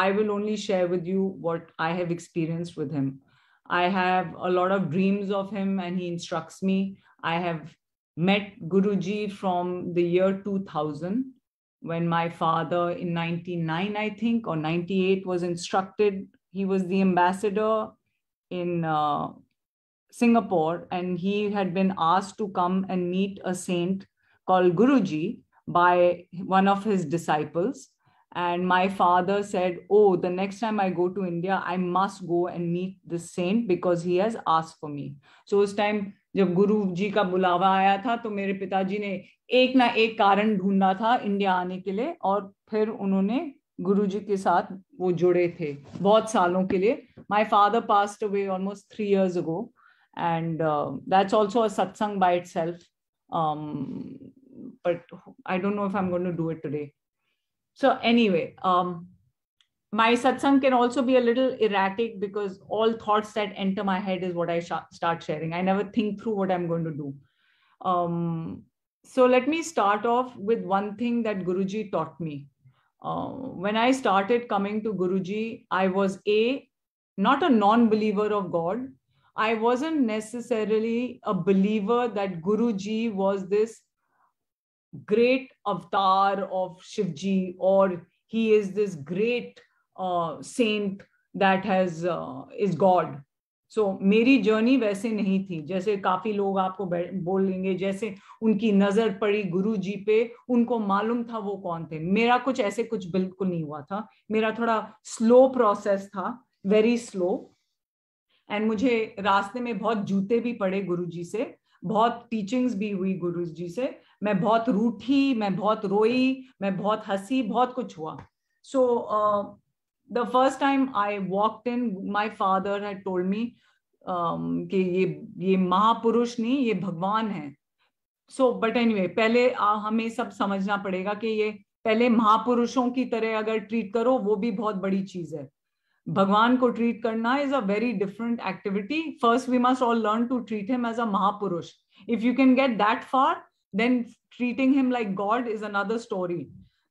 I will only share with you what I have experienced with him. I have a lot of dreams of him and he instructs me. I have met Guruji from the year 2000 when my father in 99, I think, or 98 was instructed. He was the ambassador in uh, Singapore and he had been asked to come and meet a saint called Guruji by one of his disciples And my father said, Oh, the next time I go to India, I must go and meet this saint because he has asked for me. So उस time जब गुरु जी का बुलावा आया था तो मेरे पिताजी ने एक ना एक कारण ढूंढा था इंडिया आने के लिए और फिर उन्होंने गुरु जी के साथ वो जुड़े थे बहुत सालों के लिए my father passed away almost three years ago and that's also a satsang by itself but I don't know if I am going to do it today So anyway, um, my satsang can also be a little erratic because all thoughts that enter my head is what I sh- start sharing. I never think through what I'm going to do. Um, so let me start off with one thing that Guruji taught me. Uh, when I started coming to Guruji, I was a not a non-believer of God. I wasn't necessarily a believer that Guruji was this great avatar of Shivji, or he is this great uh, saint that has uh, is God. So so, मेरी journey वैसे नहीं थी जैसे काफी लोग आपको बोलेंगे जैसे उनकी नजर पड़ी गुरु जी पे उनको मालूम था वो कौन थे मेरा कुछ ऐसे कुछ बिल्कुल नहीं हुआ था मेरा थोड़ा स्लो प्रोसेस था वेरी स्लो एंड मुझे रास्ते में बहुत जूते भी पड़े गुरु जी से बहुत टीचिंग्स भी हुई गुरु जी से मैं बहुत रूठी मैं बहुत रोई मैं बहुत हंसी बहुत कुछ हुआ so the first time I walk in my father है टोल्ड मी कि ये ये महापुरुष नहीं ये भगवान है सो बट एनी पहले आ, हमें सब समझना पड़ेगा कि ये पहले महापुरुषों की तरह अगर ट्रीट करो वो भी बहुत बड़ी चीज है भगवान को ट्रीट करना is a very different activity first we must all learn to treat him as a महापुरुष if you can get that far then treating him like God is another story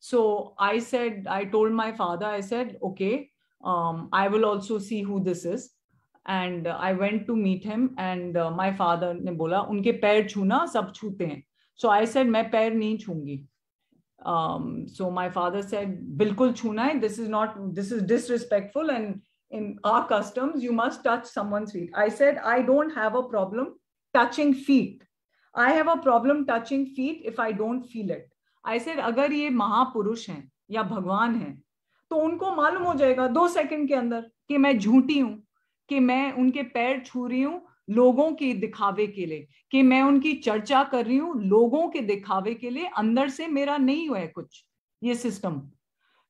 so I said I told my father I said okay I will also see who this is and I went to meet him and my father ने बोला उनके पैर छूना सब छूते हैं सो I said मैं पैर नहीं छूंगी um, so my father said bilkul chuna hai this is not this is disrespectful and in our customs you must touch someone's feet i said i don't have a problem touching feet i have a problem touching feet if i don't feel it i said agar ye mahapurush hain ya bhagwan hain to unko malum ho jayega 2 second ke andar ki main jhooti hu ki main unke pair chhu rahi hu लोगों के दिखावे के लिए कि मैं उनकी चर्चा कर रही हूं लोगों के दिखावे के लिए अंदर से मेरा नहीं हुआ है कुछ ये सिस्टम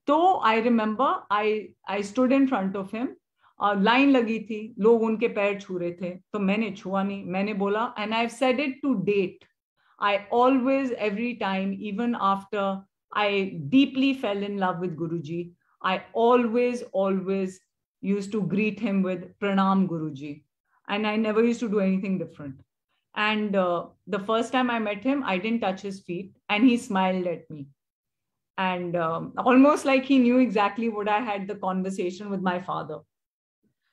तो I remember I I stood in front of him line लगी थी लोग उनके पैर छू रहे थे तो मैंने छुआ नहीं मैंने बोला and I said it to date I always every time even after I deeply fell in love with Guru ji I always always used to greet him with प्रणाम गुरु जी and I never used to do anything different. And uh, the first time I met him, I didn't touch his feet, and he smiled at me. And um, almost like he knew exactly what I had the conversation with my father.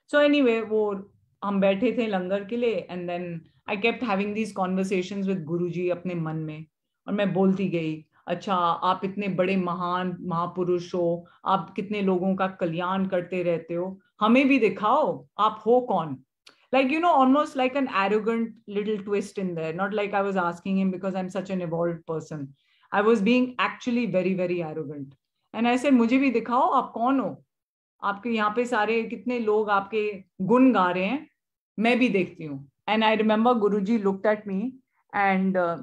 So, anyway, wo, हम बैठे थे i के and then I kept having these conversations with Guruji गुरु जी अपने मन I और मैं बोलती गई अच्छा आप इतने बड़े महान महापुरुष हो आप कितने लोगों का कल्याण करते रहते हो हमें भी दिखाओ आप हो कौन like you know almost like an arrogant little twist in there not like i was asking him because i'm such an evolved person i was being actually very very arrogant and i said mujhe bhi dikhao aap kaun ho आपके यहाँ पे सारे कितने लोग आपके गुण गा रहे हैं मैं भी देखती हूँ And I remember Guruji looked at me, and uh,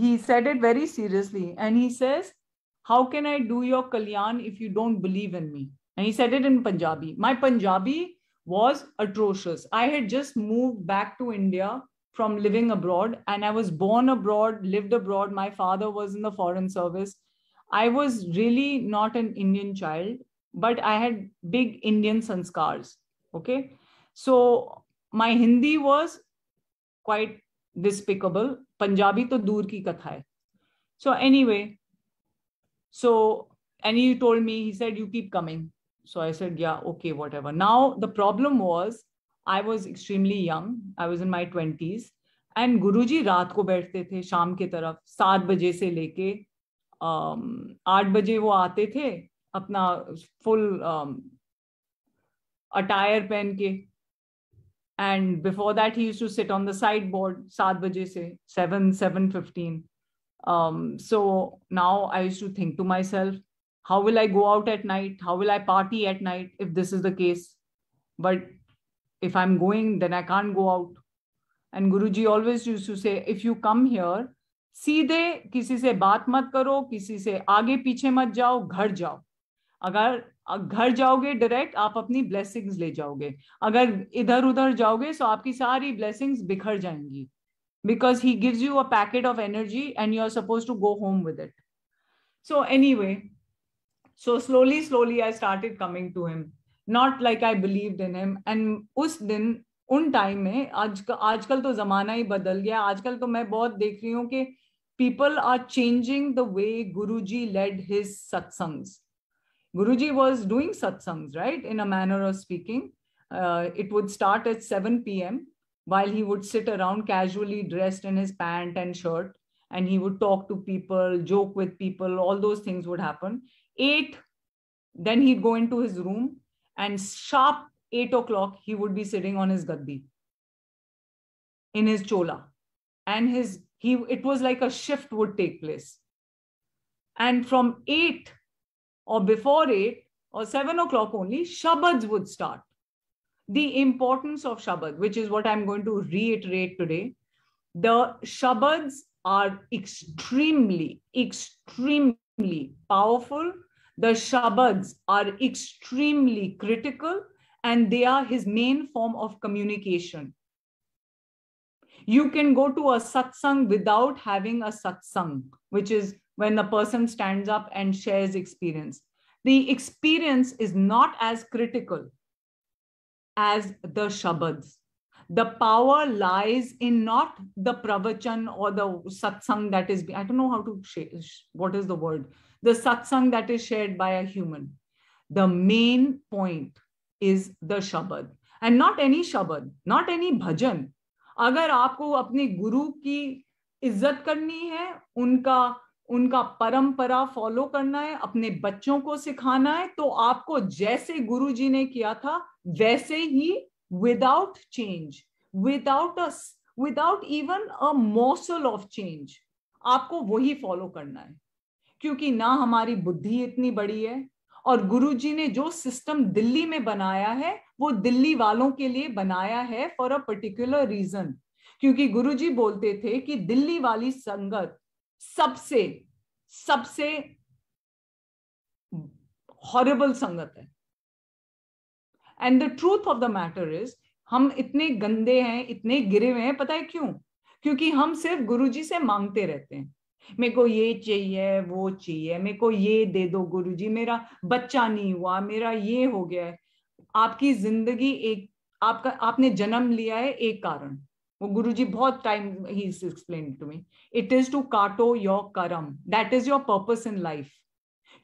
he said it very seriously and he says how can i do your kalyan if you don't believe in me and he said it in punjabi my punjabi was atrocious. I had just moved back to India from living abroad, and I was born abroad, lived abroad. My father was in the foreign service. I was really not an Indian child, but I had big Indian sanskars. Okay. So my Hindi was quite despicable. Punjabi to dur ki katha So anyway, so and he told me, he said, you keep coming. So I said, yeah, okay, whatever. Now, the problem was I was extremely young. I was in my 20s. And Guru ji रात को बैठते थे शाम की तरफ सात बजे से लेके आठ बजे वो आते थे अपना फुल अटायर पहन के and before that he used to sit on the side board सात बजे से seven seven fifteen so now I used to think to myself how will i go out at night how will i party at night if this is the case but if i'm going then i can't go out and guruji always used to say if you come here सीधे किसी से बात मत करो किसी से आगे पीछे मत जाओ घर जाओ अगर घर जाओगे डायरेक्ट आप अपनी ब्लेसिंग्स ले जाओगे अगर इधर उधर जाओगे सो आपकी सारी ब्लेसिंग्स बिखर जाएंगी because he gives you a packet of energy and you're supposed to go home with it. So, anyway, so slowly slowly i started coming to him not like i believed in him and us din उन time में आज आजकल तो जमाना ही बदल गया आजकल तो मैं बहुत देख रही हूँ कि people are changing the way Guruji led his satsangs. Guruji was doing satsangs, right? In a manner of speaking. Uh, it would start at 7 p.m. while he would sit around casually dressed in his pant and shirt and he would talk to people, joke with people, all those things would happen eight, then he'd go into his room and sharp eight o'clock, he would be sitting on his gaddi in his chola. And his he it was like a shift would take place. And from eight or before eight or seven o'clock only, Shabbats would start. The importance of Shabbat, which is what I'm going to reiterate today. The Shabbats are extremely, extremely powerful the shabads are extremely critical and they are his main form of communication. You can go to a satsang without having a satsang, which is when the person stands up and shares experience. The experience is not as critical as the shabads. The power lies in not the pravachan or the satsang that is, I don't know how to, what is the word, the satsang that is shared by a human. The main point is the shabad and not any shabad, not any bhajan. अगर आपको अपने गुरु की इज्जत करनी है उनका उनका परंपरा फॉलो करना है अपने बच्चों को सिखाना है तो आपको जैसे गुरु जी ने किया था वैसे ही without change without without even a morsel of change आपको वही फॉलो करना है क्योंकि ना हमारी बुद्धि इतनी बड़ी है और गुरुजी ने जो सिस्टम दिल्ली में बनाया है वो दिल्ली वालों के लिए बनाया है फॉर अ पर्टिकुलर रीजन क्योंकि गुरुजी बोलते थे कि दिल्ली वाली संगत सबसे सबसे हॉरेबल संगत है and the truth of the matter is हम इतने गंदे हैं इतने गिरे हुए हैं पता है क्यों क्योंकि हम सिर्फ गुरुजी से मांगते रहते हैं मेरे को ये चाहिए वो चाहिए मेरे को ये दे दो गुरुजी मेरा बच्चा नहीं हुआ मेरा ये हो गया है आपकी जिंदगी एक आपका आपने जन्म लिया है एक कारण वो गुरुजी बहुत टाइम ही explain to me it is to काटो your karam that is your purpose in life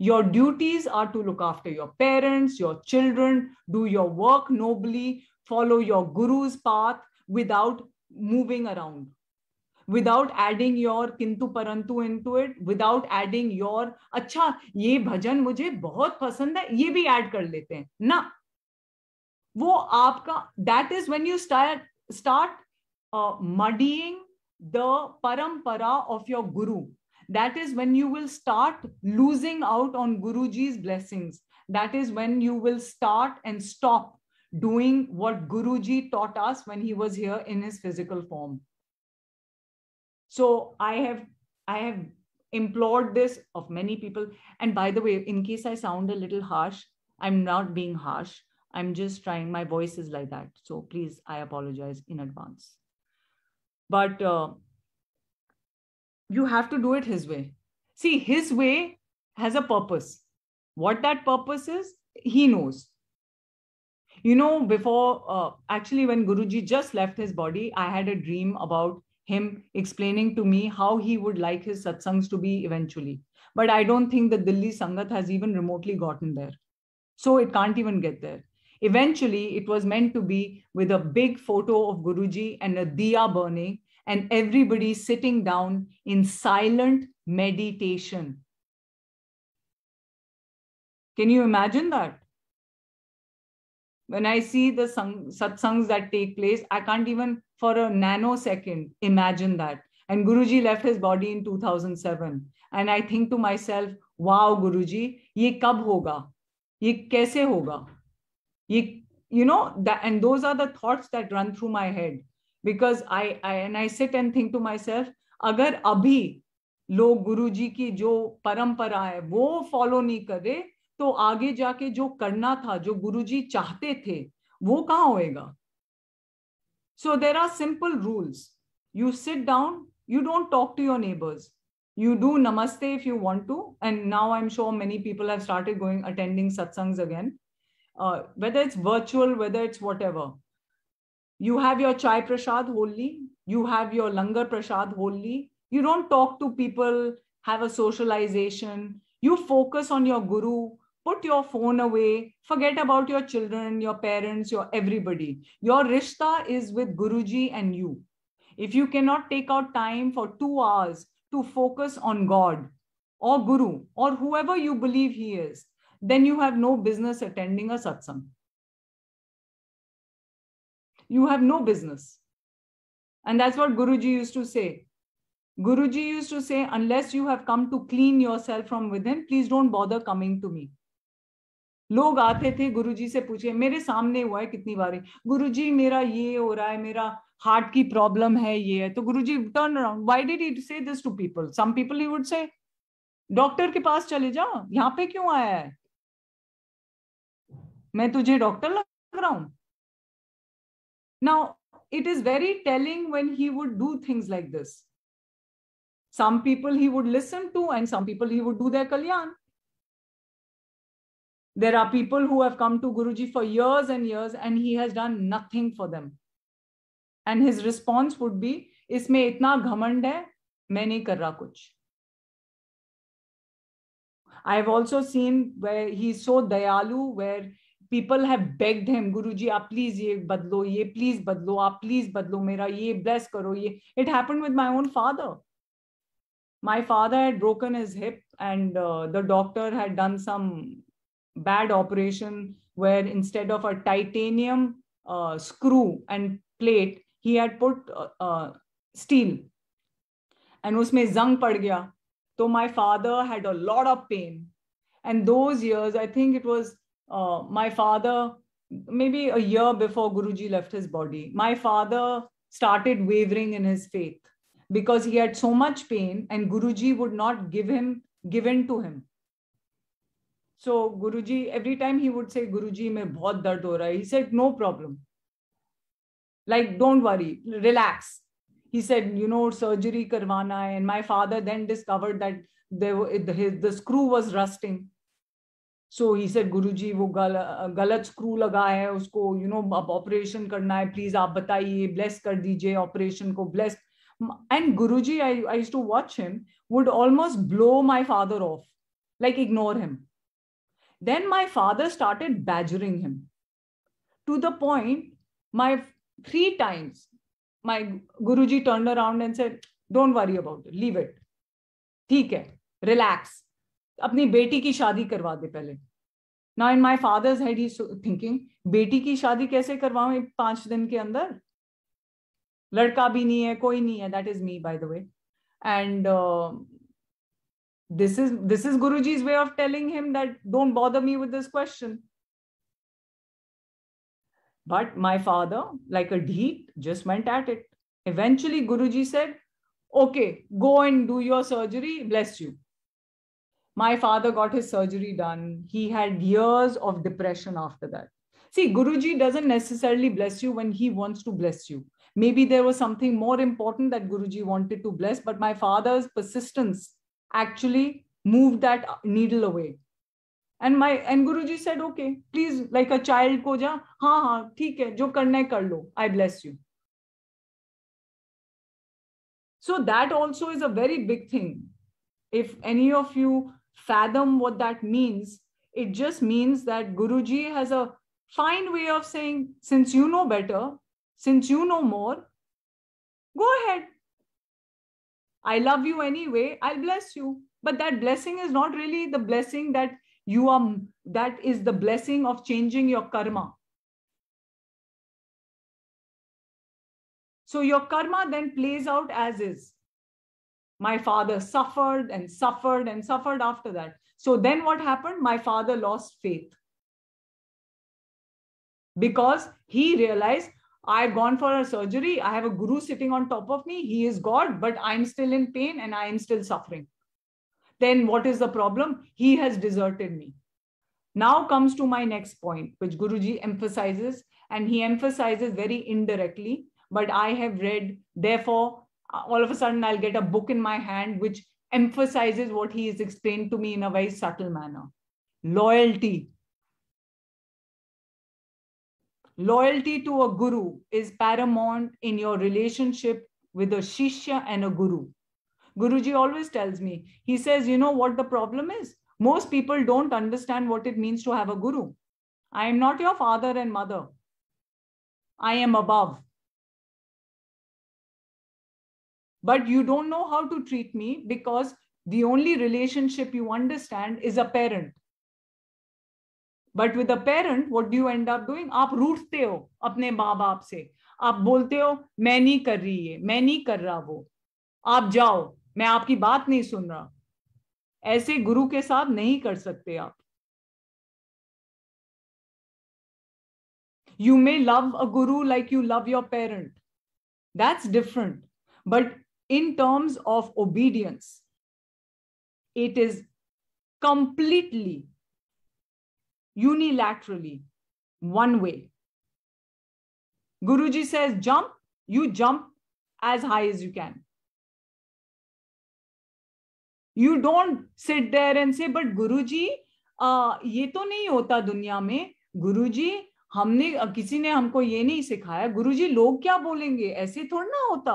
your duties are to look after your parents your children do your work nobly follow your Guru's path without moving around without adding your किंतु परंतु into it without adding your अच्छा ये भजन मुझे बहुत पसंद है ये भी एड कर लेते हैं ना वो आपका that is when you start start muddying the परंपरा of your Guru that is when you will start losing out on Guru ji's blessings that is when you will start and stop doing what Guru ji taught us when he was here in his physical form So I have I have implored this of many people. And by the way, in case I sound a little harsh, I'm not being harsh. I'm just trying. My voice is like that. So please, I apologize in advance. But uh, you have to do it his way. See, his way has a purpose. What that purpose is, he knows. You know, before uh, actually, when Guruji just left his body, I had a dream about him explaining to me how he would like his satsangs to be eventually. But I don't think the Delhi Sangat has even remotely gotten there. So it can't even get there. Eventually, it was meant to be with a big photo of Guruji and a diya burning, and everybody sitting down in silent meditation. Can you imagine that? when i see the sang- satsangs that take place i can't even for a nanosecond imagine that and guruji left his body in 2007 and i think to myself wow guruji ye kab hoga ye kaise hoga ye you know that and those are the thoughts that run through my head because i i and i sit and think to myself agar abhi लोग Guruji की जो परंपरा है वो follow नहीं कर तो आगे जाके जो करना था जो गुरु जी चाहते थे वो कहां होएगा so there are simple rules you sit down you don't talk to your neighbours you do नमस्ते if you want to and now I am sure many people have whether it's virtual whether it's whatever you have your chai prasad holy you have your langar prasad holy you don't talk to people have a socialisation you focus on your Guru put your phone away, forget about your children, your parents, your everybody. Your rishta is with Guruji and you. If you cannot take out time for two hours to focus on God or Guru or whoever you believe He is, then you have no business attending a satsang. You have no business. And that's what Guruji used to say. Guruji used to say, unless you have come to clean yourself from within, please don't bother coming to me. लोग आते थे गुरुजी से पूछे मेरे सामने हुआ है कितनी बार गुरुजी मेरा ये हो रहा है मेरा हार्ट की प्रॉब्लम है ये है तो Guruji turn around why did it say this to people some people he would say doctor के पास चले जाओ यहाँ पे क्यों आया है मैं तुझे डॉक्टर लग रहा हूं now it is very telling when he would do things like this some people he would listen to and some people he would do their कल्याण There are people who have come to Guruji for years and years and he has done nothing for them. And his response would be, itna इतना hai? है मैं नहीं कर रहा कुछ I have also seen where he's so dayalu, where people have begged him, Guruji, ah, please ye badlo, ye please badlo, ah, please badlo, mera ye bless karo ye. It happened with my own father. My father had broken his hip, and uh, the doctor had done some bad operation where instead of a titanium uh, screw and plate he had put uh, uh steel and usme zung pad gaya so my father had a lot of pain and those years i think it was uh, my father maybe a year before guruji left his body my father started wavering in his faith because he had so much pain and guruji would not give him given to him So Guruji, every time he would say, Guruji, mein bahut dard ho raha He said, no problem. Like, don't worry, relax. He said, you know, surgery karwana hai. And my father then discovered that they were, his, the screw was rusting. So he said Guru ji वो गल, गलत screw लगा है उसको you you know know, अब operation करना है please आप बताइए ब्लेस कर दीजिए ऑपरेशन को bless and Guru ji I I to watch him would almost blow my father off like ignore him then my father started badgering him to the point my three times my guruji turned around and said don't worry about it leave it theek hai relax apni beti ki shaadi karwa de now in my father's head he's thinking beti ki shaadi kaise karwaun 5 din ke ladka bhi nahi hai koi nahi hai that is me by the way and uh, this is this is guruji's way of telling him that don't bother me with this question but my father like a deed just went at it eventually guruji said okay go and do your surgery bless you my father got his surgery done he had years of depression after that see guruji doesn't necessarily bless you when he wants to bless you maybe there was something more important that guruji wanted to bless but my father's persistence actually move that needle away and my and guruji said okay please like a child koja, ja ha ha theek hai jo karna hai kar lo i bless you so that also is a very big thing if any of you fathom what that means it just means that guruji has a fine way of saying since you know better since you know more go ahead I love you anyway, I'll bless you. But that blessing is not really the blessing that you are, that is the blessing of changing your karma. So your karma then plays out as is. My father suffered and suffered and suffered after that. So then what happened? My father lost faith because he realized I've gone for a surgery. I have a guru sitting on top of me. He is God, but I'm still in pain and I am still suffering. Then what is the problem? He has deserted me. Now comes to my next point, which Guruji emphasizes, and he emphasizes very indirectly. But I have read, therefore, uh, all of a sudden I'll get a book in my hand which emphasizes what he has explained to me in a very subtle manner. Loyalty loyalty to a guru is paramount in your relationship with a shishya and a guru. Guruji always tells me, he says, you know what the problem is? Most people don't understand what it means to have a guru. I am not your father and mother. I am above. But you don't know how to treat me because the only relationship you understand is a parent. But with a parent what do end up doing आप रूठते हो अपने माँ बाप से आप बोलते हो मैं नहीं कर रही है मैं नहीं कर रहा वो आप जाओ मैं आपकी बात नहीं सुन रहा ऐसे गुरु के साथ नहीं कर सकते आप you may love a Guru like you love your parent that's different but in terms of obedience it is completely unilaterally, one way. Guruji says, jump, you jump as high as you can. You don't sit there and say, but Guruji, uh, ये तो नहीं होता दुनिया में गुरुजी हमने किसी ने हमको ये नहीं सिखाया गुरुजी लोग क्या बोलेंगे ऐसे थोड़ा ना होता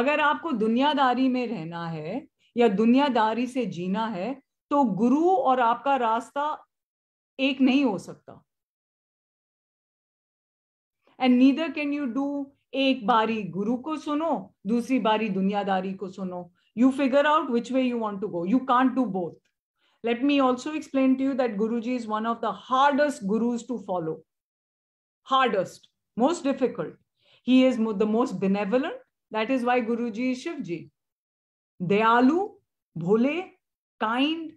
अगर आपको दुनियादारी में रहना है या दुनियादारी से जीना है तो गुरु और आपका रास्ता एक नहीं हो सकता and neither can you do एक बारी गुरु को सुनो दूसरी बारी दुनियादारी को सुनो you figure out which way you want to go you can't do both let me also explain to you that गुरु ji is one of the hardest Gurus to follow hardest most difficult he is the most benevolent that is why Guru ji Shiv ji दयालु Bhole kind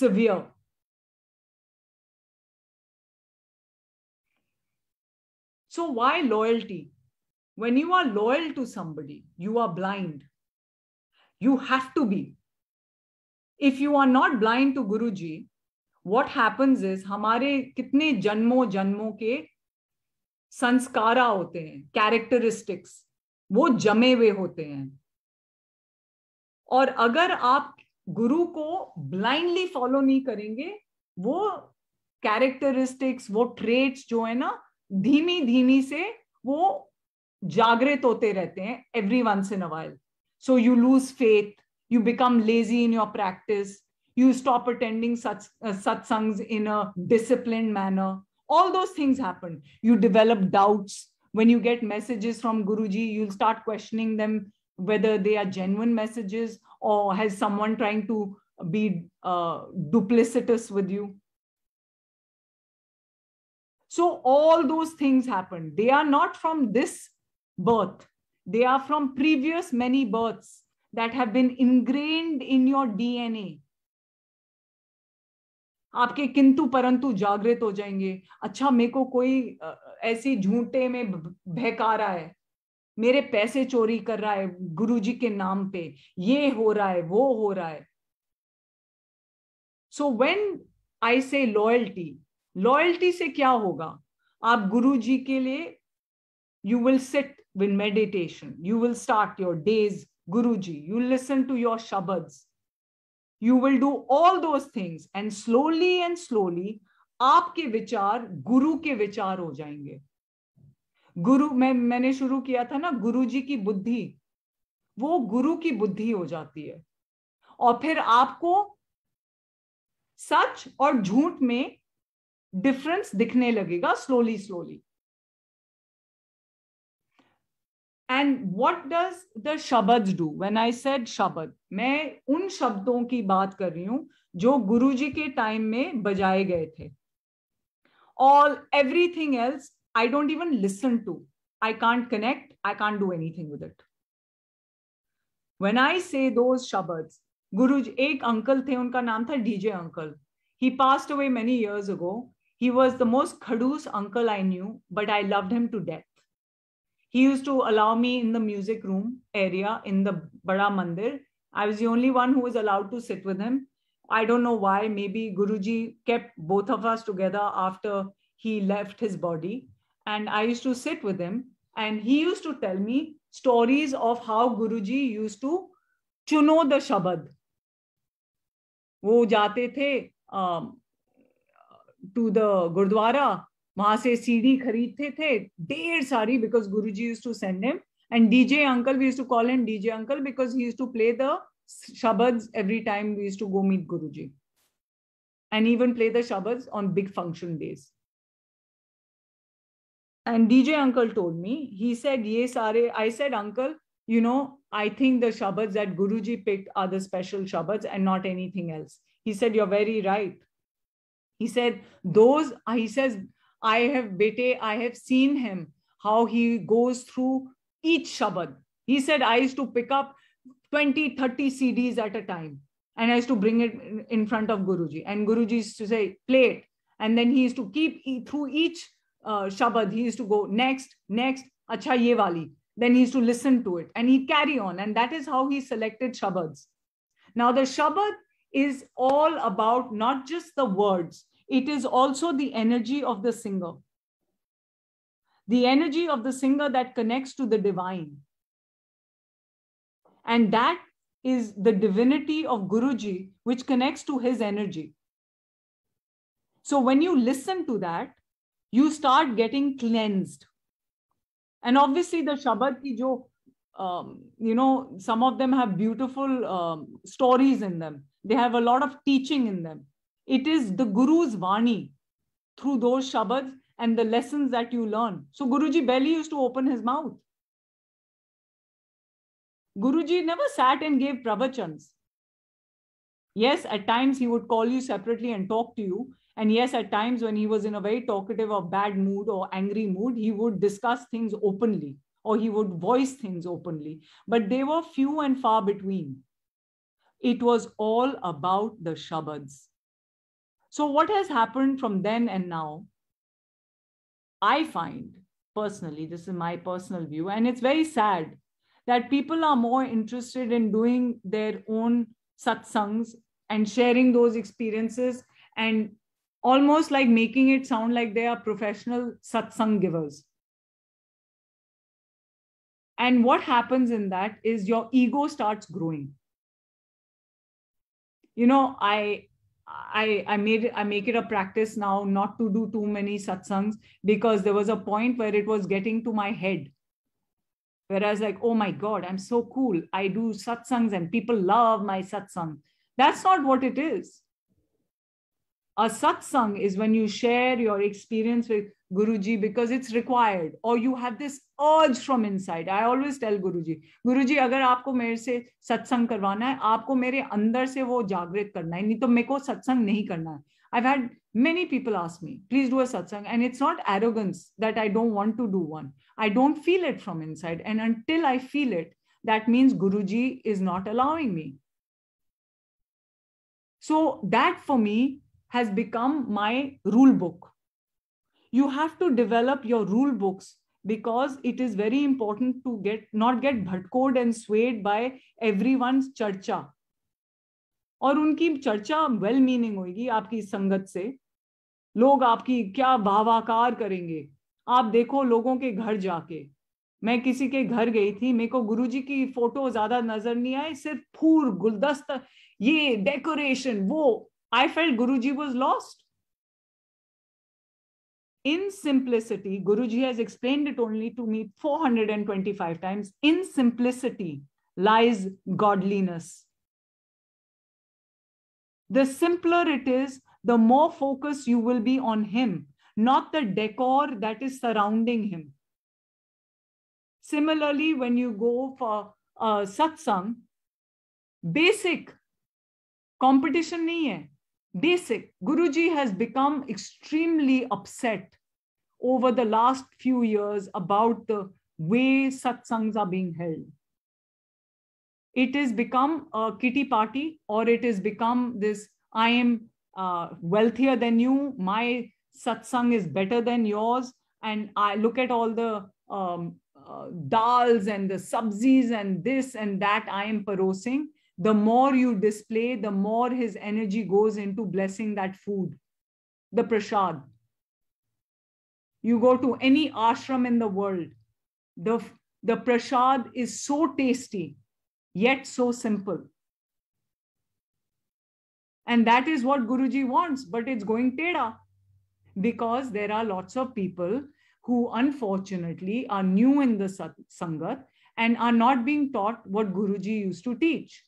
severe. So, why loyalty? When you are loyal to somebody, you are blind. You have to be. If you are not blind to Guruji, what happens is हमारे कितने जन्मों जन्मों के संस्कारा होते हैं characteristics, वो जमे हुए होते हैं और अगर आप गुरु को ब्लाइंडली फॉलो नहीं करेंगे वो कैरेक्टरिस्टिक्स वो ट्रेट्स जो है ना धीमी धीमी से वो जागृत होते रहते हैं एवरी वन से avail so you lose faith you become lazy in your practice you stop attending satsang in a discipline manner all those things happen you develop doubts when you get messages from Guru ji you'll start questioning them whether they are genuine messages or has someone trying to be uh, duplicitous with you so all those things happen they are not from this birth they are from previous many births that have been ingrained in your dna आपके किंतु परंतु जागृत हो जाएंगे अच्छा मेरे को कोई ऐसी झूठे में बहका रहा है मेरे पैसे चोरी कर रहा है गुरुजी के नाम पे ये हो रहा है वो हो रहा है सो वेन आई से लॉयल्टी लॉयल्टी से क्या होगा आप गुरुजी के लिए you will sit with meditation you will start your days Guru ji you listen to your shabad you will do all those things and slowly and slowly आपके विचार गुरु के विचार हो जाएंगे गुरु मैं मैंने शुरू किया था ना गुरु जी की बुद्धि वो गुरु की बुद्धि हो जाती है और फिर आपको सच और झूठ में डिफरेंस दिखने लगेगा slowly slowly and what does the shabad do when I said shabad मैं उन शब्दों की बात कर रही हूं जो गुरु जी के टाइम में बजाए गए थे all everything else I don't even listen to. I can't connect. I can't do anything with it. When I say those shabads, Guruji, ek uncle the, unka naam tha DJ uncle. He passed away many years ago. He was the most khadus uncle I knew, but I loved him to death. He used to allow me in the music room area in the Bada Mandir. I was the only one who was allowed to sit with him. I don't know why. Maybe Guruji kept both of us together after he left his body and I used to sit with him. And he used to tell me stories of how Guruji used to चुनो the the, वो um, to the gurdwara, गुरुद्वारा वहां से CD खरीदते थे ढेर सारी because Guru ji used to send him and DJ uncle we used to call and DJ uncle because he used to play the shabads every time we used to go meet guruji and even play the shabads on big function days and dj uncle told me he said yes are i said uncle you know i think the shabads that guruji picked are the special shabads and not anything else he said you're very right he said those he says i have bete i have seen him how he goes through each shabad he said i used to pick up 20 30 cds at a time and i used to bring it in front of guruji and guruji used to say play it and then he used to keep through each uh, shabad. He used to go next, next, acha ye wali. Then he used to listen to it and he'd carry on. And that is how he selected shabads. Now, the shabad is all about not just the words, it is also the energy of the singer. The energy of the singer that connects to the divine. And that is the divinity of Guruji, which connects to his energy. So when you listen to that, you start getting cleansed. And obviously, the shabads. ki jo, um, you know, some of them have beautiful um, stories in them. They have a lot of teaching in them. It is the Guru's Vani through those shabads and the lessons that you learn. So Guruji barely used to open his mouth. Guruji never sat and gave pravachans. Yes, at times he would call you separately and talk to you, and yes, at times when he was in a very talkative or bad mood or angry mood, he would discuss things openly or he would voice things openly. But they were few and far between. It was all about the Shabads. So, what has happened from then and now? I find personally, this is my personal view, and it's very sad that people are more interested in doing their own satsangs and sharing those experiences and almost like making it sound like they are professional satsang givers. And what happens in that is your ego starts growing. You know, I I, I made I make it a practice now not to do too many satsangs because there was a point where it was getting to my head. Whereas, like, oh my God, I'm so cool. I do satsangs and people love my satsang. That's not what it is. A satsang is when you share your experience with Guruji because it's required or you have this urge from inside. I always tell Guruji, Guruji agar आपको मेरे से सत्संग करवाना है आपको मेरे अंदर से वो जागृत करना है नहीं तो मेरे को सत्संग नहीं करना I've had many people ask me, please do a satsang. And it's not arrogance that I don't want to do one. I don't feel it from inside. And until I feel it, that means Guruji is not allowing me. So that for me has become my rule book. You have to develop your rule books because it is very important to get not get bhatkod and swayed by everyone's charcha और उनकी चर्चा well well meaning होगी आपकी संगत से लोग आपकी क्या भावाकार करेंगे आप देखो लोगों के घर जाके मैं किसी के घर गई थी मेरे को गुरुजी की फोटो ज्यादा नजर नहीं आई सिर्फ फूल गुलदस्ता ये डेकोरेशन वो I felt Guruji was lost. In simplicity, Guruji has explained it only to me 425 times. In simplicity lies godliness. The simpler it is, the more focus you will be on Him, not the decor that is surrounding Him. Similarly, when you go for a satsang, basic competition नहीं है basic. Guruji has become extremely upset over the last few years about the way satsangs are being held. It has become a kitty party, or it has become this I am uh, wealthier than you, my satsang is better than yours, and I look at all the um, uh, dals and the subsies and this and that I am parosing the more you display, the more his energy goes into blessing that food, the prasad. You go to any ashram in the world, the, the prasad is so tasty, yet so simple. And that is what Guruji wants, but it's going teda because there are lots of people who unfortunately are new in the Sangat and are not being taught what Guruji used to teach.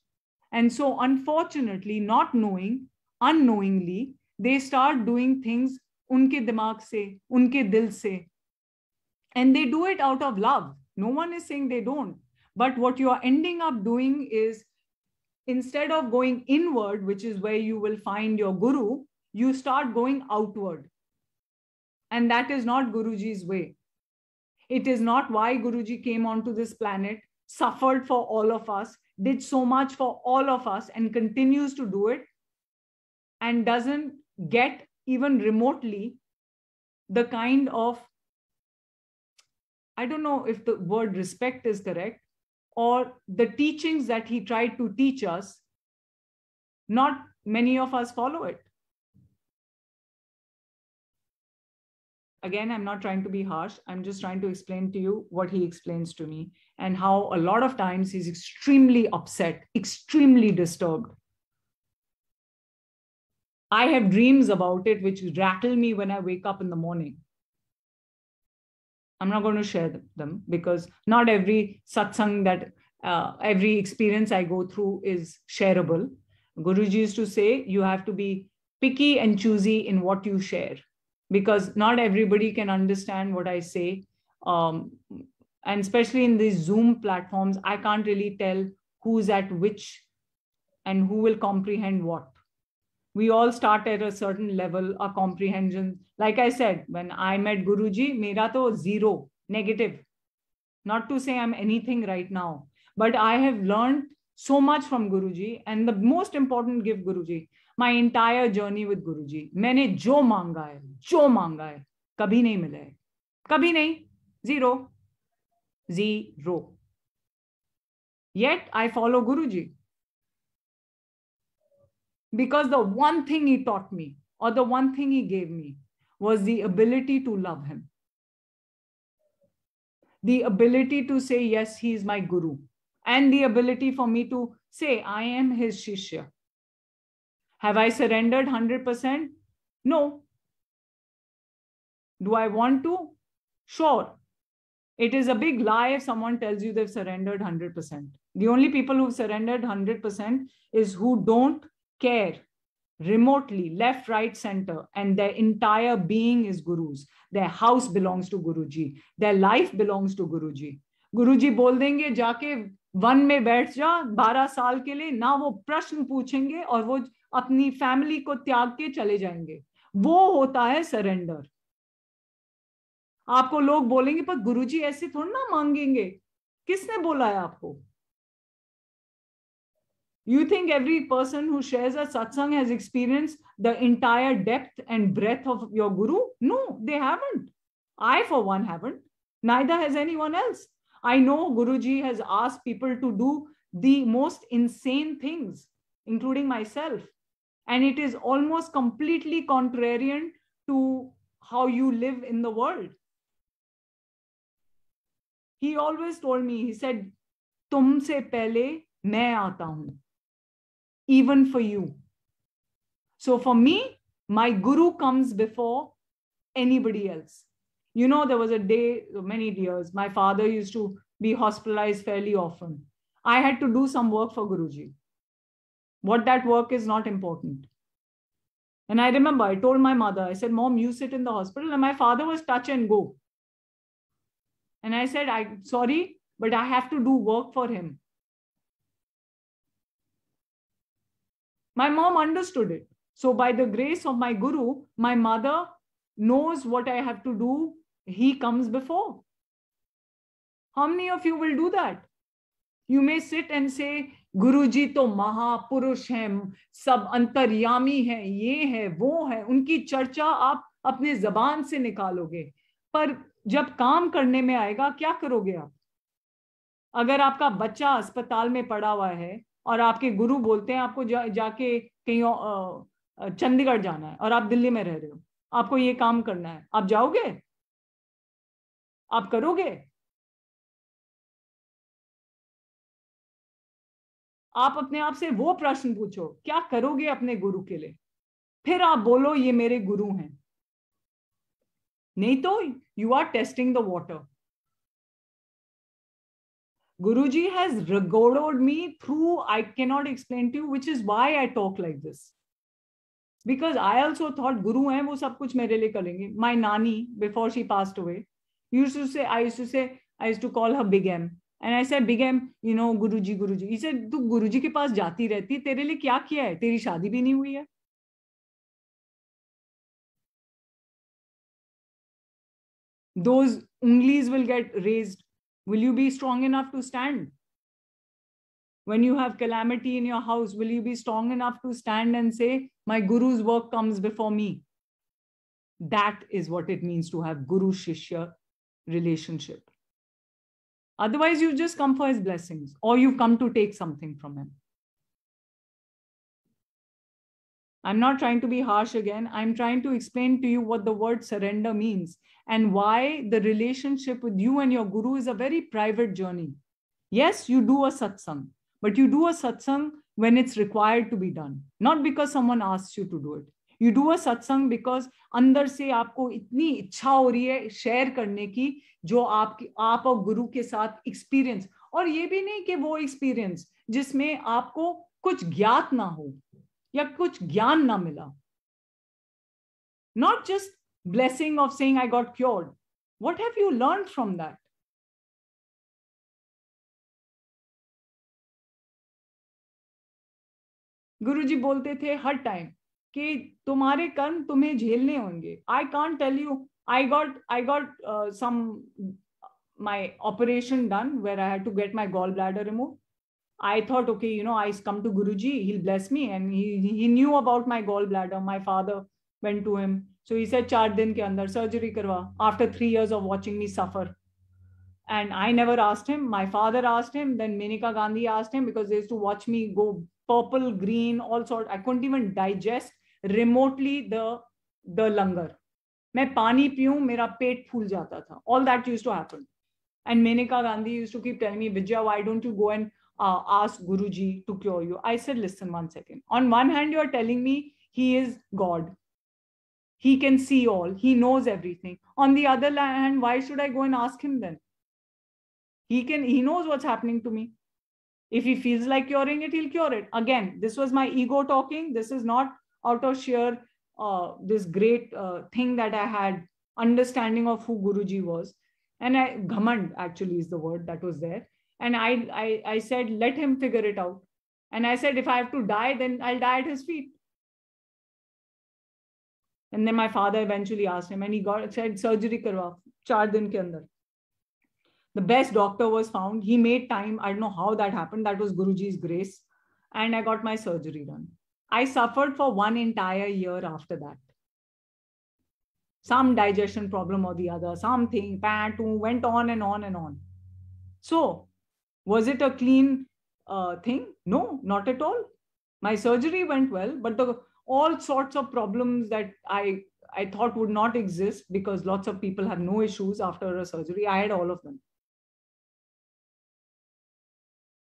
And so, unfortunately, not knowing, unknowingly, they start doing things unke dimag se, unke dil se. And they do it out of love. No one is saying they don't. But what you are ending up doing is instead of going inward, which is where you will find your guru, you start going outward. And that is not Guruji's way. It is not why Guruji came onto this planet, suffered for all of us, did so much for all of us and continues to do it and doesn't get even remotely the kind of i don't know if the word respect is correct or the teachings that he tried to teach us not many of us follow it again i'm not trying to be harsh i'm just trying to explain to you what he explains to me and how a lot of times he's extremely upset, extremely disturbed. I have dreams about it which rattle me when I wake up in the morning. I'm not going to share them because not every satsang that uh, every experience I go through is shareable. Guruji used to say you have to be picky and choosy in what you share because not everybody can understand what I say um, and especially in these Zoom platforms, I can't really tell who's at which and who will comprehend what. We all start at a certain level of comprehension. Like I said, when I met Guruji, mera to zero, negative. Not to say I'm anything right now, but I have learned so much from Guruji. And the most important gift, Guruji, my entire journey with Guruji. मैंने जो मांगा है जो मांगा है कभी नहीं मिला है कभी नहीं Zero zero. Yet I follow Guruji because the one thing he taught me or the one thing he gave me was the ability to love him. The ability to say, yes, he is my guru. And the ability for me to say, I am his shishya. Have I surrendered 100%? No. Do I want to? Sure. It is a big lie if someone tells you they've surrendered 100%. The only people who've surrendered 100% is who don't care remotely, left, right, center, and their entire being is gurus. Their house belongs to Guruji. Their life belongs to Guruji. Guruji बोल देंगे जाके one में बैठ जा बारह साल के लिए ना वो प्रश्न पूछेंगे और वो अपनी फैमिली को त्याग के चले जाएंगे आपको लोग बोलेंगे पर गुरुजी ऐसे थोड़ा ना मांगेंगे किसने बोला है आपको you think every person who shares a satsang has experience the entire depth and breadth of your Guru no they haven't I for one haven't neither has anyone else I know गुरु ji has ask people to do the most insane things including myself and it is almost completely contrarian to how you live in the world he always told me, he said, Tumse pehle main aata hun, even for you. So for me, my guru comes before anybody else. You know, there was a day, many years, my father used to be hospitalized fairly often. I had to do some work for Guruji. What that work is not important. And I remember I told my mother, I said, Mom, you sit in the hospital. And my father was touch and go. And I said, I sorry, but I have to do work for him. My mom understood it. So by the grace of my guru, my mother knows what I have to do. He comes before. How many of you will do that? You may sit and say, गुरु जी तो महापुरुष हैं सब अंतर्यामी हैं ये है वो है उनकी चर्चा आप अपने जबान से निकालोगे पर जब काम करने में आएगा क्या करोगे आप अगर आपका बच्चा अस्पताल में पड़ा हुआ है और आपके गुरु बोलते हैं आपको जा, जाके कहीं चंडीगढ़ जाना है और आप दिल्ली में रह रहे हो आपको ये काम करना है आप जाओगे आप करोगे आप अपने आप से वो प्रश्न पूछो क्या करोगे अपने गुरु के लिए फिर आप बोलो ये मेरे गुरु हैं नहीं तो you are testing the water Guru ji has रगोड़ोड me through I cannot explain to which is why I talk like this because I also thought Guru है वो सब कुछ मेरे लिए करेंगे my nani before she passed away you should say I to say I to call her big M and I say big M you know गुरु जी गुरु जी इसे तू गुरु जी के पास जाती रहती तेरे लिए क्या किया है तेरी शादी भी नहीं हुई है those unglies will get raised will you be strong enough to stand when you have calamity in your house will you be strong enough to stand and say my guru's work comes before me that is what it means to have guru shishya relationship otherwise you just come for his blessings or you come to take something from him I'm not trying to be harsh again. I'm trying to explain to you what the word surrender means and why the relationship with you and your guru is a very private journey. Yes, you do a satsang, but you do a satsang when it's required to be done, not because someone asks you to do it. a satsang because अंदर से आपको इतनी इच्छा हो रही है share करने की जो आपकी आप और गुरु के साथ एक्सपीरियंस और ये भी नहीं कि वो एक्सपीरियंस जिसमें आपको कुछ ज्ञात ना हो या कुछ ज्ञान ना मिला not just blessing of saying I got cured what have you learn from that Guruji बोलते थे हर टाइम कि तुम्हारे कर्म तुम्हें झेलने होंगे I can't tell you I got I got some operation done where I have to get my gallbladder remove I thought, okay, you know, I come to Guruji, he'll bless me. And he, he knew about my gallbladder. My father went to him. So he said, Char din ke andar surgery karwa after three years of watching me suffer. And I never asked him. My father asked him. Then Meneka Gandhi asked him because they used to watch me go purple, green, all sort. I couldn't even digest remotely the, the langar. मैं पानी पीऊं मेरा पेट फूल जाता था all that used to happen and Maneka Gandhi used to keep telling me Vijaya why don't you go and uh, ask Guruji to cure you. I said, listen one second. On one hand, you're telling me he is God. He can see all. He knows everything. On the other hand, why should I go and ask him then? He can, he knows what's happening to me. If he feels like curing it, he'll cure it. Again, this was my ego talking. This is not out of sheer uh, this great uh, thing that I had understanding of who Guruji was. And I, ghamand actually is the word that was there. And I, I, I said, let him figure it out. And I said, if I have to die, then I'll die at his feet. And then my father eventually asked him, and he got said surgery karwa, char din ke andar. The best doctor was found. He made time. I don't know how that happened. That was Guruji's grace. And I got my surgery done. I suffered for one entire year after that. Some digestion problem or the other, something, pant, went on and on and on. So was it a clean uh, thing? No, not at all. My surgery went well, but the, all sorts of problems that I I thought would not exist because lots of people have no issues after a surgery. I had all of them.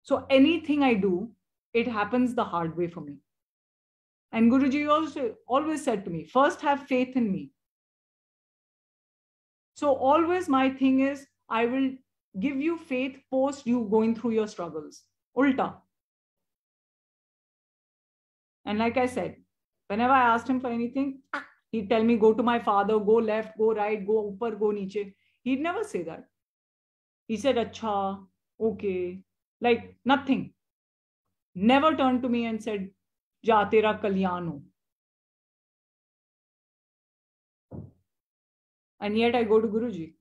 So anything I do, it happens the hard way for me. And Guruji also always said to me, first have faith in me. So always my thing is, I will give you faith post you going through your struggles. Ulta. And like I said, whenever I asked him for anything, he'd tell me, go to my father, go left, go right, go upper, go niche. He'd never say that. He said, acha, okay, like nothing. Never turned to me and said, ja tera kalyano. And yet I go to Guruji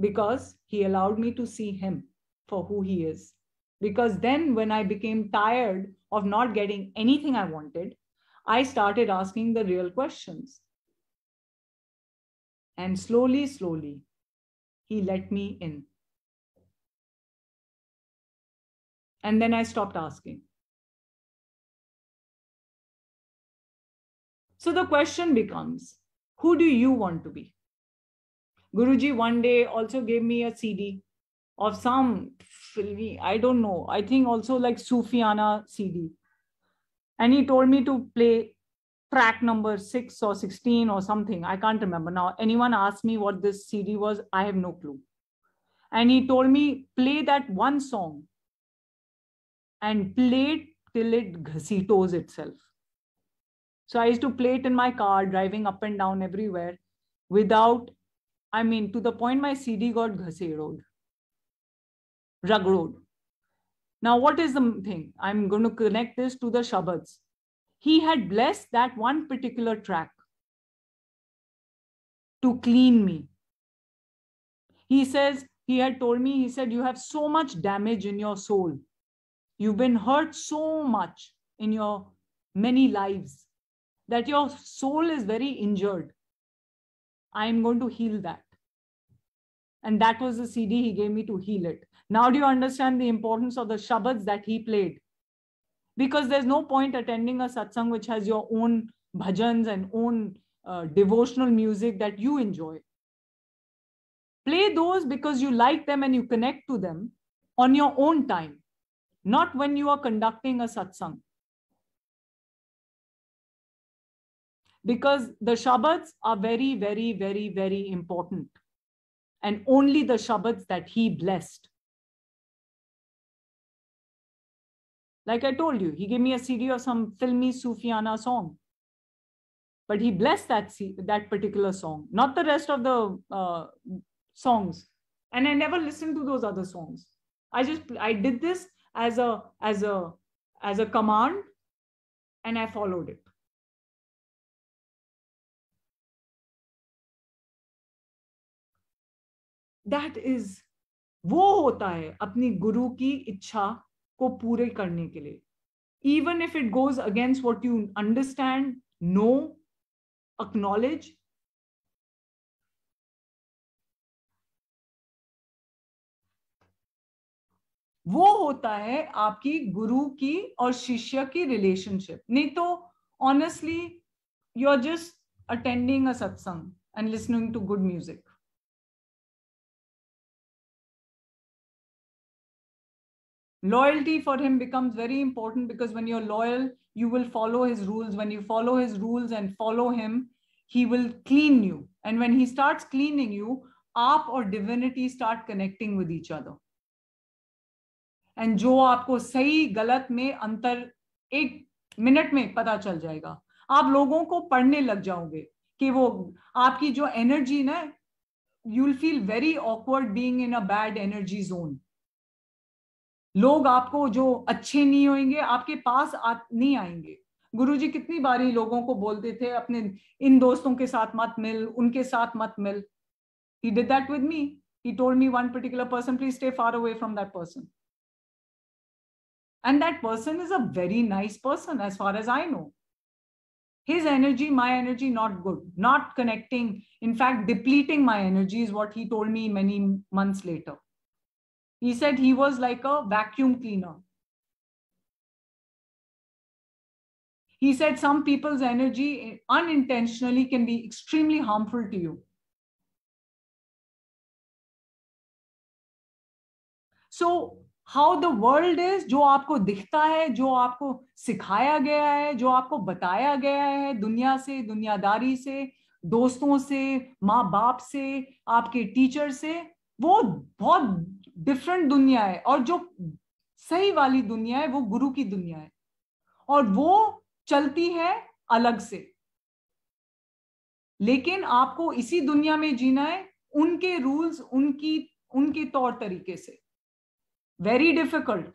because he allowed me to see him for who he is. Because then, when I became tired of not getting anything I wanted, I started asking the real questions. And slowly, slowly, he let me in. And then I stopped asking. So the question becomes who do you want to be? Guruji one day also gave me a CD of some filmy, I don't know, I think also like Sufiana CD. And he told me to play track number six or 16 or something. I can't remember now. Anyone asked me what this CD was, I have no clue. And he told me, play that one song and play it till it ghasitos itself. So I used to play it in my car, driving up and down everywhere without I mean, to the point my CD got ghasseroed, Road. Now, what is the thing? I'm going to connect this to the Shabads. He had blessed that one particular track to clean me. He says, he had told me, he said, you have so much damage in your soul. You've been hurt so much in your many lives that your soul is very injured. I'm going to heal that. And that was the CD he gave me to heal it. Now, do you understand the importance of the Shabads that he played? Because there's no point attending a satsang which has your own bhajans and own uh, devotional music that you enjoy. Play those because you like them and you connect to them on your own time, not when you are conducting a satsang. because the Shabbats are very, very, very, very important. And only the Shabbats that he blessed. Like I told you, he gave me a CD of some filmy Sufiana song. But he blessed that, that particular song, not the rest of the uh, songs. And I never listened to those other songs. I just I did this as a as a as a command and I followed it. That is वो होता है अपनी गुरु की इच्छा को पूरे करने के लिए even if it goes against what you understand no acknowledge वो होता है आपकी गुरु की और शिष्य की रिलेशनशिप नहीं तो honestly you are just attending a satsang and listening to good music loyalty for him becomes very important because when you're loyal you will follow his rules when you follow his rules and follow him he will clean you and when he starts cleaning you up or divinity start connecting with each other. And जो आपको सही गलत में अंतर एक minute में पता चल जाएगा आप लोगों को पढ़ने लग जाओगे कि वो आपकी जो एनर्जी ना you will feel very awkward being in a bad energy zone लोग आपको जो अच्छे नहीं होंगे आपके पास आ, नहीं आएंगे गुरु जी कितनी बारी लोगों को बोलते थे अपने इन दोस्तों के साथ मत मिल उनके साथ मत मिल he did that with me he told me one particular person please stay far away from that person and that person is a very nice person as far as I know his energy my energy not good not connecting in fact depleting my energy is what he told me many months later He said he was like a vacuum cleaner. He said some people's energy unintentionally can be extremely harmful to you. So how the world is जो आपको दिखता है जो आपको सिखाया गया है जो आपको बताया गया है दुनिया से दुनियादारी से दोस्तों से माँ बाप से आपके टीचर से वो बहुत डिफरेंट दुनिया है और जो सही वाली दुनिया है वो गुरु की दुनिया है और वो चलती है अलग से लेकिन आपको इसी दुनिया में जीना है उनके रूल्स उनकी उनके तौर तरीके से वेरी डिफिकल्ट